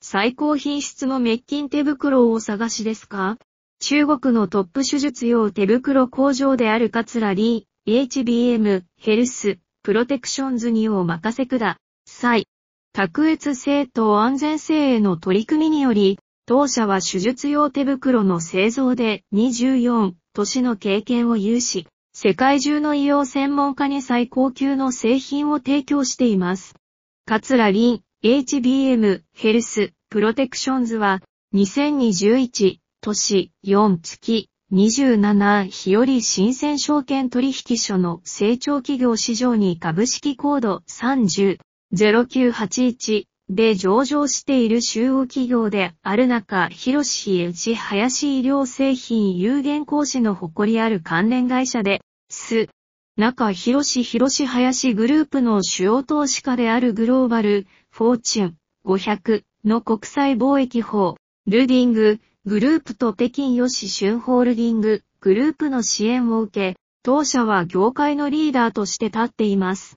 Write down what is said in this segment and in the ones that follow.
最高品質の滅菌手袋をお探しですか中国のトップ手術用手袋工場であるカツラリー、HBM、ヘルス、プロテクションズにお任せください。卓越性と安全性への取り組みにより、当社は手術用手袋の製造で24年の経験を有し、世界中の医療専門家に最高級の製品を提供しています。リ林 HBM ヘルスプロテクションズは2021年4月27日より新鮮証券取引所の成長企業市場に株式コード300981で上場している集合企業である中、広志内林医療製品有限講師の誇りある関連会社です。中広市・広志林グループの主要投資家であるグローバル、フォーチュン500の国際貿易法、ルーディング、グループと北京ヨシシュンホールディング、グループの支援を受け、当社は業界のリーダーとして立っています。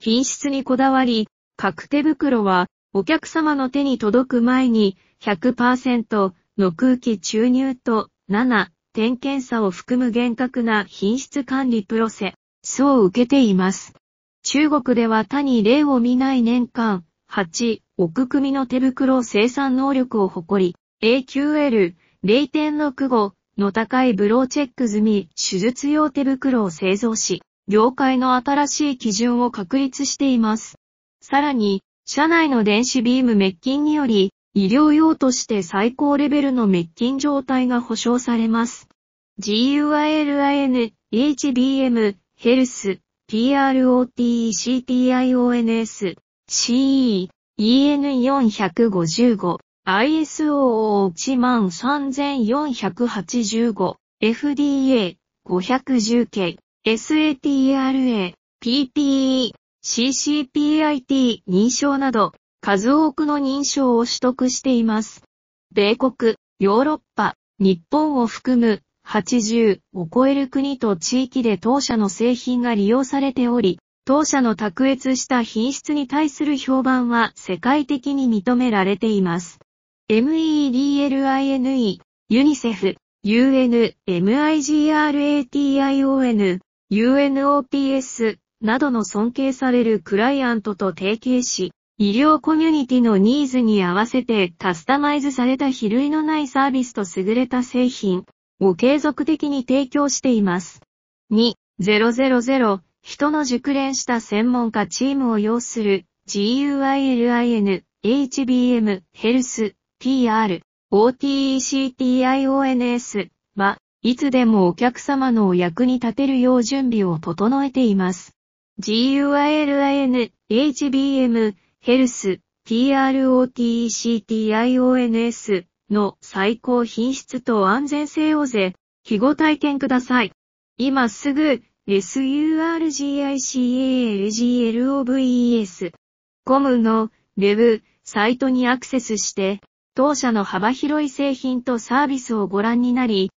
品質にこだわり、各手袋はお客様の手に届く前に100%の空気注入と7、点検査を含む厳格な品質管理プロセスを受けています。中国では他に例を見ない年間8億組の手袋生産能力を誇り、AQL 0.65の高いブローチェック済み手術用手袋を製造し、業界の新しい基準を確立しています。さらに、社内の電子ビーム滅菌により、医療用として最高レベルの滅菌状態が保証されます。GUILIN、HBM、ヘルス、PROTECTIONS、CE-EN455、ISO13485、FDA510 系、SATRA、PPE、CCPIT 認証など、数多くの認証を取得しています。米国、ヨーロッパ、日本を含む80を超える国と地域で当社の製品が利用されており、当社の卓越した品質に対する評判は世界的に認められています。MEDLINE、UNICEF、UN、MIGRATION、UNOPS などの尊敬されるクライアントと提携し、医療コミュニティのニーズに合わせてカスタマイズされた比類のないサービスと優れた製品を継続的に提供しています。2、000人の熟練した専門家チームを要する GUILIN、HBM、ヘルス、PR、OTECTIONS は、いつでもお客様のお役に立てるよう準備を整えています。GUILIN、HBM、ヘルス、PROTECTIONS の最高品質と安全性をぜ、記ご体験ください。今すぐ surgicalgloves コムのェブサイトにアクセスして、当社の幅広い製品とサービスをご覧になり、